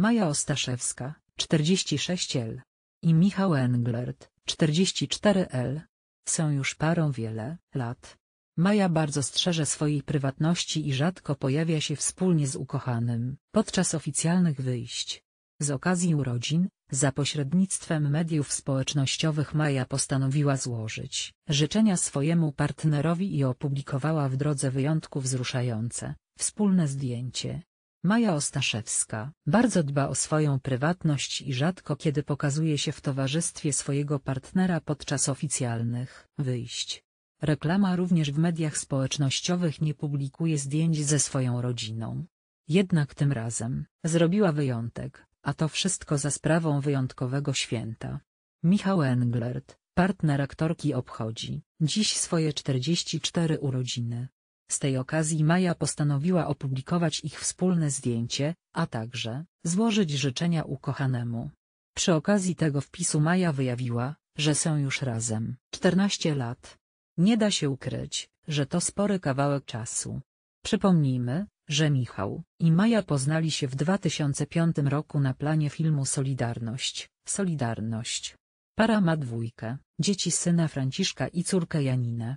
Maja Ostaszewska, 46L i Michał Englert, 44L. Są już parą wiele lat. Maja bardzo strzeże swojej prywatności i rzadko pojawia się wspólnie z ukochanym podczas oficjalnych wyjść. Z okazji urodzin, za pośrednictwem mediów społecznościowych Maja postanowiła złożyć życzenia swojemu partnerowi i opublikowała w drodze wyjątku wzruszające, wspólne zdjęcie, Maja Ostaszewska bardzo dba o swoją prywatność i rzadko kiedy pokazuje się w towarzystwie swojego partnera podczas oficjalnych wyjść. Reklama również w mediach społecznościowych nie publikuje zdjęć ze swoją rodziną. Jednak tym razem zrobiła wyjątek, a to wszystko za sprawą wyjątkowego święta. Michał Englert, partner aktorki obchodzi dziś swoje 44 urodziny. Z tej okazji Maja postanowiła opublikować ich wspólne zdjęcie, a także złożyć życzenia ukochanemu. Przy okazji tego wpisu Maja wyjawiła, że są już razem 14 lat. Nie da się ukryć, że to spory kawałek czasu. Przypomnijmy, że Michał i Maja poznali się w 2005 roku na planie filmu Solidarność. Solidarność. Para ma dwójkę, dzieci syna Franciszka i córkę Janinę.